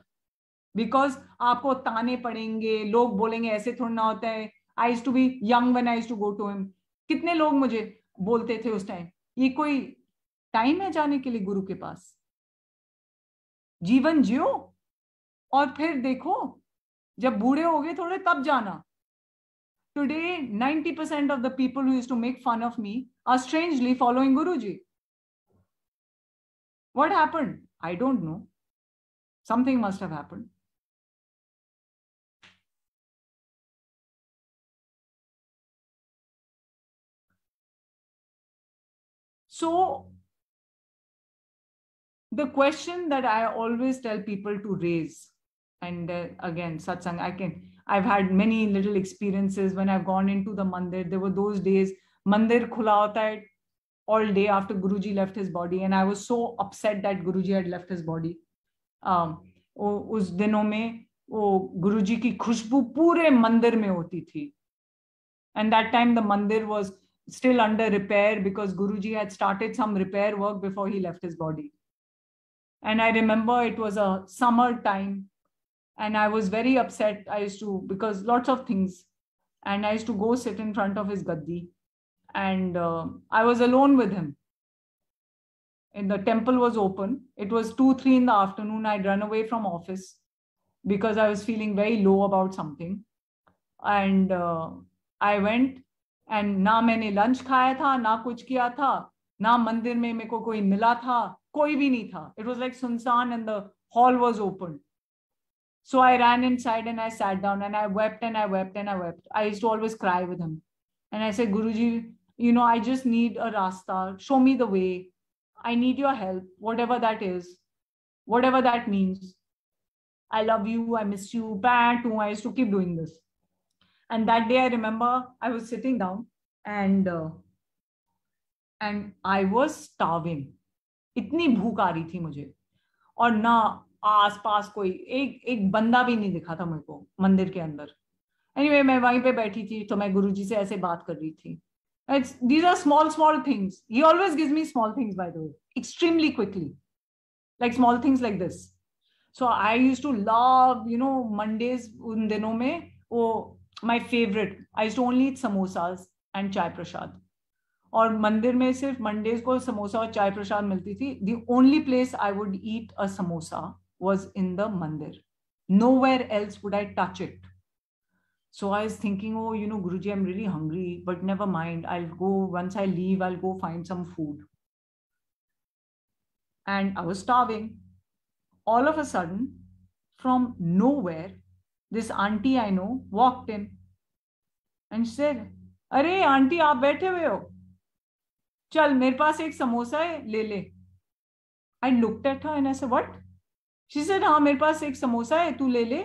बिकॉज आपको ताने पड़ेंगे लोग बोलेंगे ऐसे थोड़ा ना होता है I to be young one I to go to him कितने लोग मुझे बोलते थे उस टाइम ये कोई टाइम है जाने के लिए गुरु के पास जीवन जियो और फिर देखो जब बूढ़े हो गए थोड़े तब जाना today ninety percent of the people who to make fun of me are strangely following Guru ji what happen I don't know something must have happened so the question that I always tell people to raise, and uh, again, satsang, I can, I've had many little experiences when I've gone into the mandir. There were those days, mandir khula hota hai all day after Guruji left his body, and I was so upset that Guruji had left his body. Um, us dinon mein, वो Guruji ki खुशबू pure mandir mein hoti thi, and that time the mandir was still under repair because guruji had started some repair work before he left his body and I remember it was a summer time. And I was very upset. I used to, because lots of things. And I used to go sit in front of his gaddi. And uh, I was alone with him. And the temple was open. It was 2 3 in the afternoon. I'd run away from office because I was feeling very low about something. And uh, I went And na मैंने lunch खाया था ना कुछ किया था ना मंदिर में मेरे को कोई मिला koi bhi nahi tha. It was like sunsan and the hall was open. So I ran inside and I sat down and I wept and I wept and I wept. I used to always cry with him. And I said, Guruji, you know, I just need a rasta. Show me the way. I need your help, whatever that is, whatever that means. I love you. I miss you. Pat, I used to keep doing this. And that day, I remember I was sitting down and uh, and I was starving. इतनी भूख आ रही थी मुझे और ना आस पास कोई एक एक बंदा भी नहीं दिखा था मेरे को मंदिर के अंदर एनी anyway, मैं वहीं पे बैठी थी तो मैं गुरु जी से ऐसे बात कर रही थी it's these are small small things he always give me small things by the way extremely quickly like small things like this so I used to love you know Mondays उन दिनों में वो my favourite I used to only samosas and chai prasad और मंदिर में सिर्फ Mondays को समोसा और चाय प्रसाद मिलती थी the only place I would eat a samosa was in the mandir nowhere else would I touch it so I is thinking oh you know गुरु ji I am really hungry but never mind I go once I leave I go find some food and I was starving all of a sudden from nowhere this aunty I know walk in and say अरे aunty आप बैठे हुए हो चल मेरे पास एक समोसा है ले ले I look at her and I said what she said हाँ मेरे पास एक समोसा है तू ले ले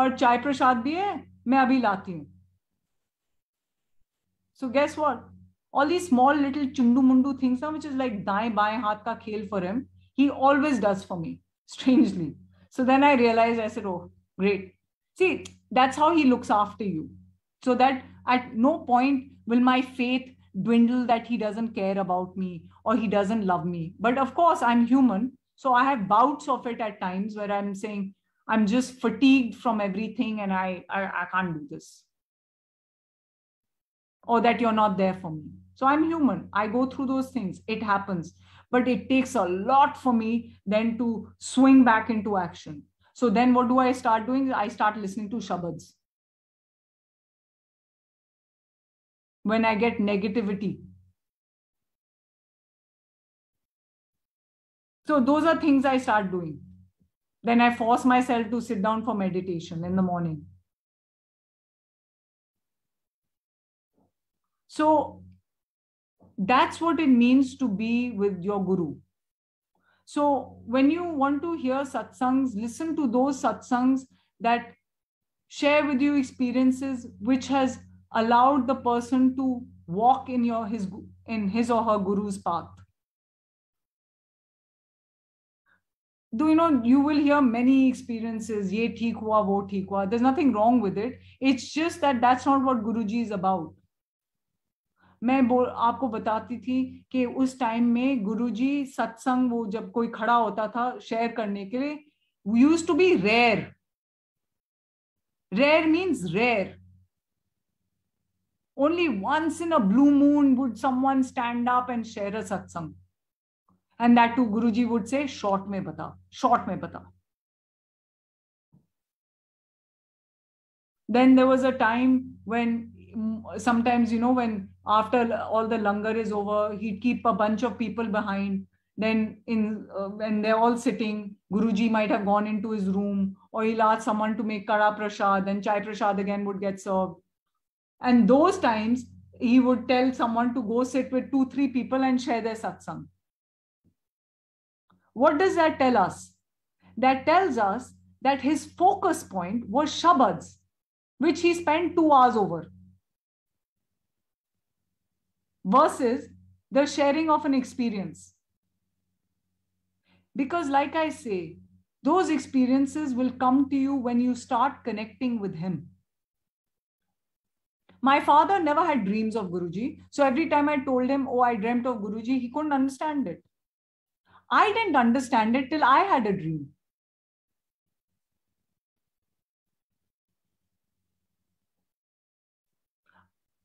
और चाय प्रसाद भी है मैं अभी लाती हूँ so guess what all the small little चुंडू मुंडू थिंग्स विच इज लाइक दाएं बाएं हाथ का खेल for him he always does for me strangely so then I realise I said oh great see that's how he looks after you so that at no point will my faith dwindle that he doesn't care about me or he doesn't love me. But of course, I'm human. So I have bouts of it at times where I'm saying, I'm just fatigued from everything and I, I, I can't do this. Or that you're not there for me. So I'm human. I go through those things. It happens. But it takes a lot for me then to swing back into action. So then what do I start doing? I start listening to Shabads. when I get negativity. So those are things I start doing. Then I force myself to sit down for meditation in the morning. So that's what it means to be with your guru. So when you want to hear satsangs, listen to those satsangs that share with you experiences which has allowed the person to walk in your his in his or her guru's path do you know you will hear many experiences ye theek hua wo theek hua there's nothing wrong with it it's just that that's not what guruji is about मैं बोल आपको बताती थी कि उस time में गुरुजी सत्संग वो जब कोई खड़ा होता था शेयर करने के लिए used to be rare rare means rare Only once in a blue moon would someone stand up and share a satsang. And that too, Guruji would say, short me bata, short me bata. Then there was a time when mm, sometimes, you know, when after all the langar is over, he'd keep a bunch of people behind then in uh, when they're all sitting guruji might have gone into his room or he'll ask someone to make kara prasad then chai prasad again would get served and those times, he would tell someone to go sit with two, three people and share their satsang. What does that tell us? That tells us that his focus point was Shabads, which he spent two hours over, versus the sharing of an experience. Because, like I say, those experiences will come to you when you start connecting with him. My father never had dreams of Guruji. So every time I told him, Oh, I dreamt of Guruji, he couldn't understand it. I didn't understand it till I had a dream.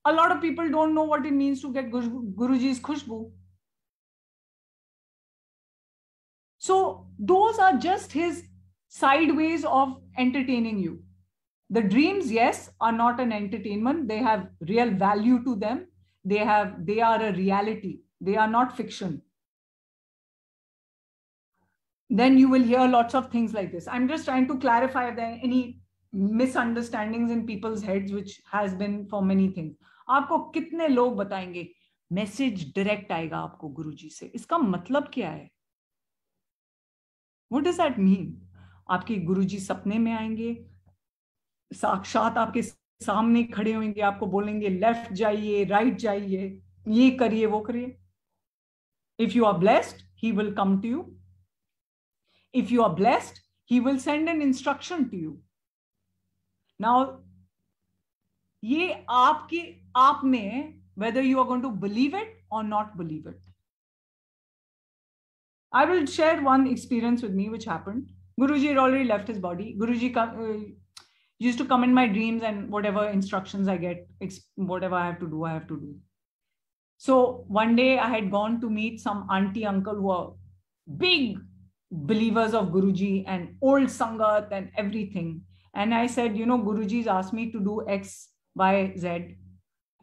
A lot of people don't know what it means to get Guruji's Khushbu. So, those are just his sideways of entertaining you the dreams yes are not an entertainment they have real value to them they have they are a reality they are not fiction then you will hear lots of things like this i'm just trying to clarify if there are any misunderstandings in people's heads which has been for many things aapko kitne log batayenge message direct आएगा आपको गुरुजी से इसका मतलब क्या है What does that mean? आपके गुरुजी सपने में आएंगे साक्षात आपके सामने खड़े होंगे आपको बोलेंगे लेफ्ट जाइए राइट जाइए ये करिए वो करिए if you are blessed he will come to you if you are blessed he will send an instruction to you now ये आपके आप में whether you are going to believe it और not or not believe it. I will share one experience with me which happened. Guruji had already left his body. Guruji uh, used to come in my dreams and whatever instructions i get whatever i have to do i have to do so one day i had gone to meet some auntie uncle who are big believers of guruji and old sangat and everything and i said you know guruji's asked me to do x y z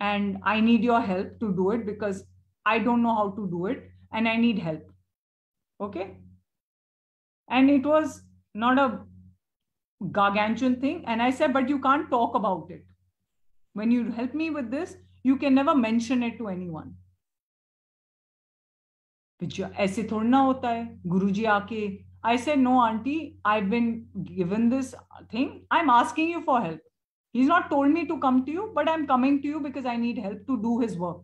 and i need your help to do it because i don't know how to do it and i need help okay and it was not a gargantuan thing. And I said, but you can't talk about it. When you help me with this, you can never mention it to anyone. Which ऐसे थोड़ा ना होता है गुरुजी आके I said, no, auntie, I've been given this thing. I'm asking you for help. He's not told me to come to you, but I'm coming to you because I need help to do his work.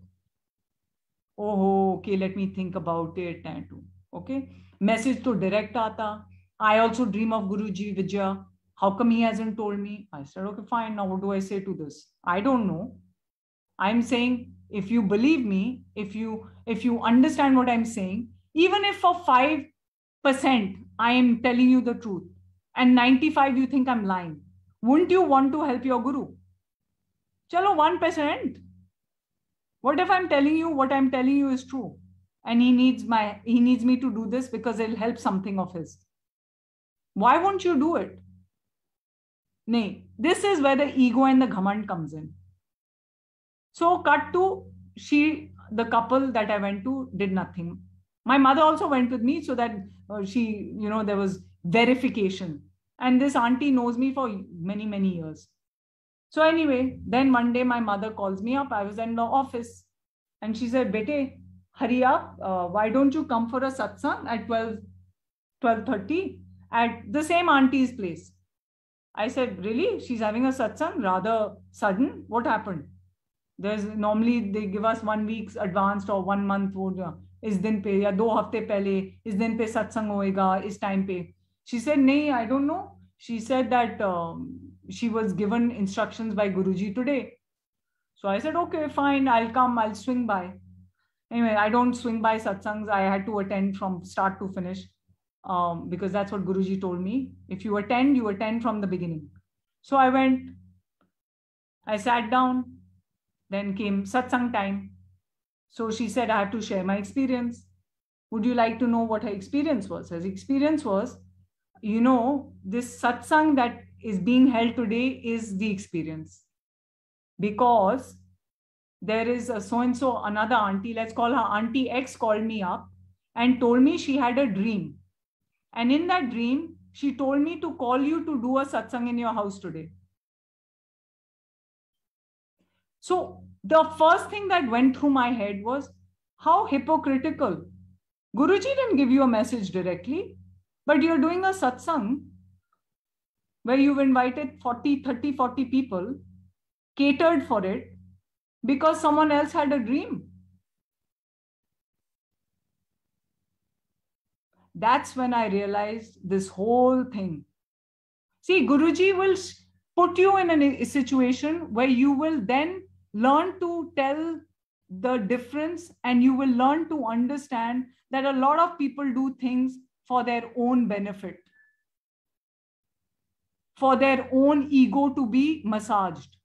Oh, okay, let me think about it. And okay, message to direct aata. I also dream of Guruji Vijaya. How come he hasn't told me? I said, okay, fine. Now, what do I say to this? I don't know. I'm saying, if you believe me, if you if you understand what I'm saying, even if for five percent I am telling you the truth, and 95 you think I'm lying, wouldn't you want to help your guru? Chalo, one percent. What if I'm telling you what I'm telling you is true? and he needs my he needs me to do this because it'll help something of his why won't you do it Nay, this is where the ego and the ghamand comes in so cut to she the couple that i went to did nothing my mother also went with me so that uh, she you know there was verification and this auntie knows me for many many years so anyway then one day my mother calls me up i was in the office and she said bete hurry up uh, why don't you come for a satsang at 12 12:30 at the same auntie's place I said, really? She's having a satsang rather sudden. What happened? There's normally they give us one week's advanced or one month इस दिन पे या दो हफ्ते पहले इस दिन पे सत्संग होएगा इस टाइम पे शी सेड नहीं I don't know she said that she was given instructions by Guruji today. So I said, okay, fine, I'll come, I'll swing by. Anyway, I don't swing by satsangs. I had to attend from start to finish um, because that's what Guruji told me. If you attend, you attend from the beginning. So I went, I sat down, then came satsang time. So she said, I have to share my experience. Would you like to know what her experience was? Her experience was, you know, this satsang that is being held today is the experience. Because there is a so and so, another auntie, let's call her Auntie X, called me up and told me she had a dream and in that dream, she told me to call you to do a satsang in your house today. So the first thing that went through my head was how hypocritical. Guruji didn't give you a message directly, but you're doing a satsang where you've invited 40, 30, 40 people, catered for it because someone else had a dream. that's when I realized this whole thing. See, Guruji will put you in a situation where you will then learn to tell the difference and you will learn to understand that a lot of people do things for their own benefit, for their own ego to be massaged.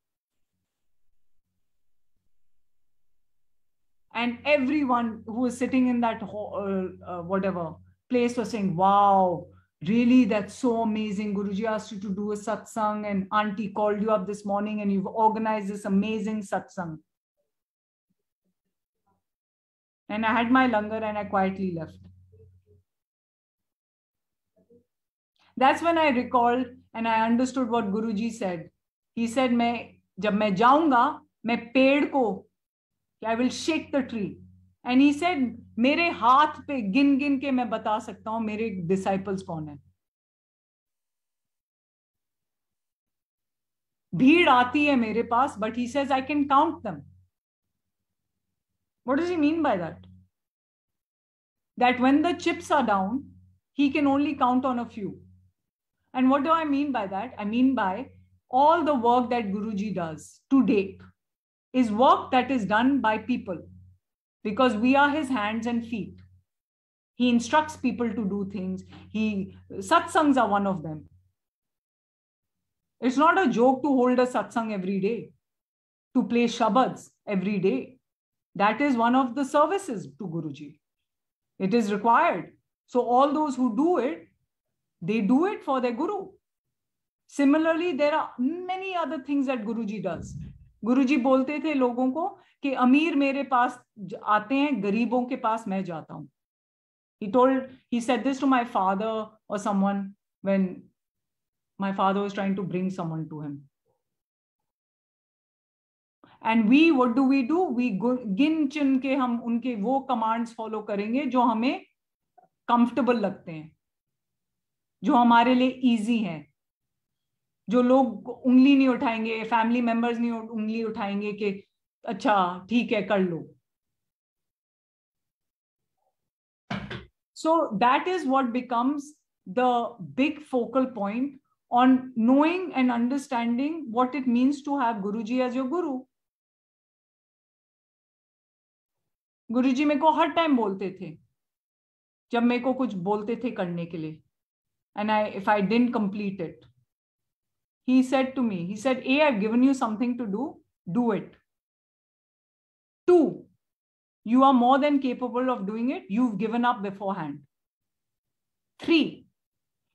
And everyone who is sitting in that, uh, uh, whatever, place was saying, wow, really, that's so amazing. Guruji asked you to do a satsang and auntie called you up this morning and you've organized this amazing satsang. And I had my langar and I quietly left. That's when I recalled and I understood what Guruji said. He said, "Me, जब मैं जाऊंगा मैं पेड़ को I will shake the tree and मेरे हाथ पे गिन गिन के मैं बता सकता हूं मेरे डिसाइपल्स कौन है भीड़ आती है मेरे पास but he says I can count them what does he mean by that that when the chips are down he can only count on a few and what do I mean by that I mean by all the work that गुरु ji does to date is work that is done by people because we are his hands and feet. He instructs people to do things. He satsangs are one of them. It's not a joke to hold a satsang every day, to play shabads every day. That is one of the services to Guruji. It is required. So, all those who do it, they do it for their Guru. Similarly, there are many other things that Guruji does. Guruji बोलते थे लोगों को कि अमीर मेरे पास आते हैं गरीबों के पास मैं जाता हूँ he told he said this to my father or someone when my father was trying to bring someone to him and we what do we do we गिन चिन के हम उनके वो कमांड्स फॉलो करेंगे जो हमें कंफर्टेबल लगते हैं जो हमारे लिए ईजी हैं जो लोग उंगली नहीं उठाएंगे फैमिली मेंबर्स नहीं उंगली उठाएंगे कि अच्छा ठीक है कर लो so that is what becomes the big focal point on knowing and understanding what it means to have guruji as your guru गुरुजी मेरे को हर टाइम बोलते थे जब मेरे को कुछ बोलते थे करने के लिए and I if I didn't complete it he said to me, he said, A, I've given you something to do, do it. Two, you are more than capable of doing it, you've given up beforehand. Three,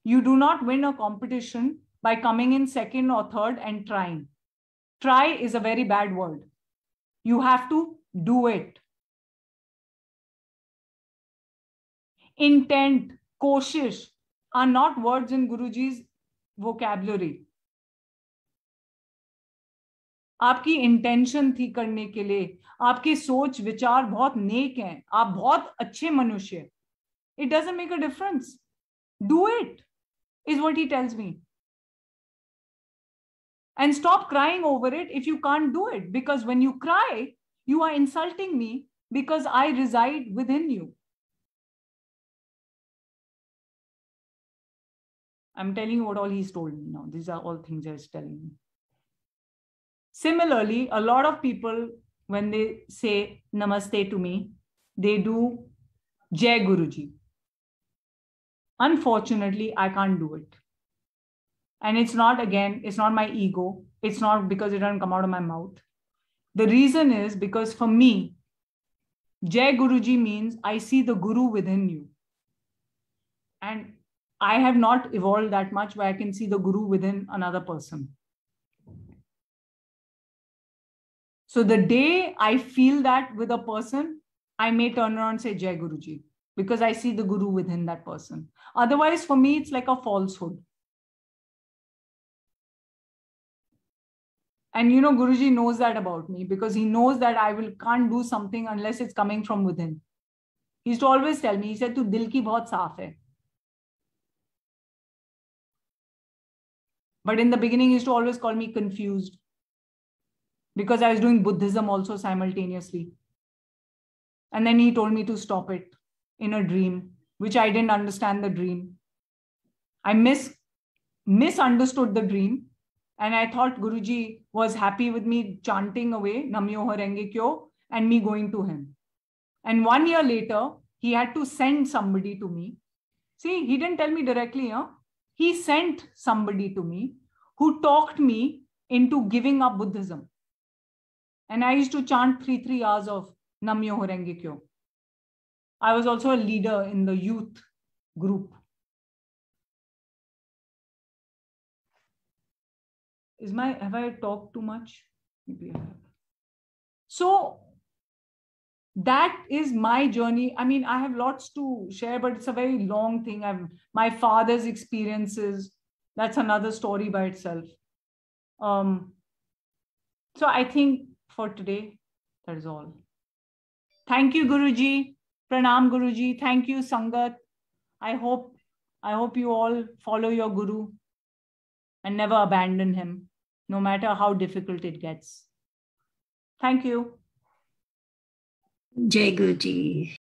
you do not win a competition by coming in second or third and trying. Try is a very bad word. You have to do it. Intent, koshish are not words in Guruji's vocabulary. आपकी intention थी करने के लिए आपके सोच विचार बहुत नेक हैं आप बहुत अच्छे मनुष्य it doesn't make a difference do it is what he tells me and stop crying over it if you can't do it because when you cry you are insulting me because I reside within you I am telling what all he told me now these are all things are telling me Similarly, a lot of people, when they say namaste to me, they do Jai Guruji. Unfortunately, I can't do it. And it's not, again, it's not my ego. It's not because it doesn't come out of my mouth. The reason is because for me, Jai Guruji means I see the Guru within you. And I have not evolved that much where I can see the Guru within another person. So the day I feel that with a person, I may turn around and say Jai Guruji because I see the Guru within that person. Otherwise, for me, it's like a falsehood. And you know, Guruji knows that about me because he knows that I will can't do something unless it's coming from within. He used to always tell me, he said, Tu dil ki bahut saaf hai. But in the beginning, he used to always call me confused because I was doing Buddhism also simultaneously. And then he told me to stop it in a dream, which I didn't understand the dream. I mis- misunderstood the dream. And I thought Guruji was happy with me chanting away Namyo Harenge Kyo and me going to him. And one year later, he had to send somebody to me. See, he didn't tell me directly, huh? He sent somebody to me who talked me into giving up Buddhism. And I used to chant three, three hours of Namyo Horenge Kyo. I was also a leader in the youth group. Is my have I talked too much? Maybe I have. So that is my journey. I mean, I have lots to share, but it's a very long thing. I've my father's experiences. That's another story by itself. Um, so I think for today. That is all. Thank you, Guruji. Pranam, Guruji. Thank you, Sangat. I hope I hope you all follow your Guru and never abandon him, no matter how difficult it gets. Thank you. Jai Guruji.